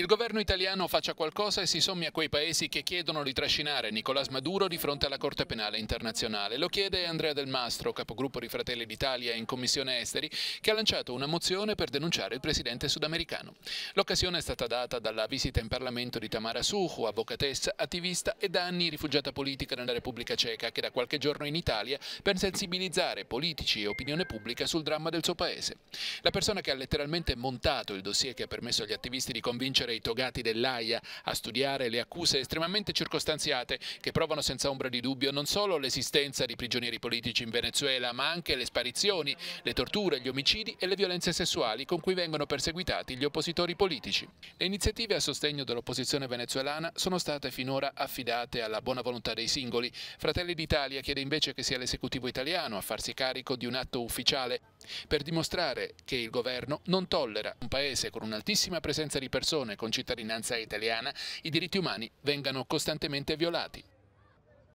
Il governo italiano faccia qualcosa e si sommi a quei paesi che chiedono di trascinare Nicolás Maduro di fronte alla Corte Penale Internazionale. Lo chiede Andrea Del Mastro, capogruppo di Fratelli d'Italia in Commissione Esteri, che ha lanciato una mozione per denunciare il presidente sudamericano. L'occasione è stata data dalla visita in Parlamento di Tamara Suhu, avvocatessa, attivista e da anni rifugiata politica nella Repubblica Ceca, che da qualche giorno in Italia per sensibilizzare politici e opinione pubblica sul dramma del suo paese. La persona che ha letteralmente montato il dossier che ha permesso agli attivisti di convincere spingere i togati dell'AIA a studiare le accuse estremamente circostanziate che provano senza ombra di dubbio non solo l'esistenza di prigionieri politici in Venezuela, ma anche le sparizioni, le torture, gli omicidi e le violenze sessuali con cui vengono perseguitati gli oppositori politici. Le iniziative a sostegno dell'opposizione venezuelana sono state finora affidate alla buona volontà dei singoli. Fratelli d'Italia chiede invece che sia l'esecutivo italiano a farsi carico di un atto ufficiale per dimostrare che il governo non tollera un paese con un'altissima presenza di persone con cittadinanza italiana, i diritti umani vengano costantemente violati.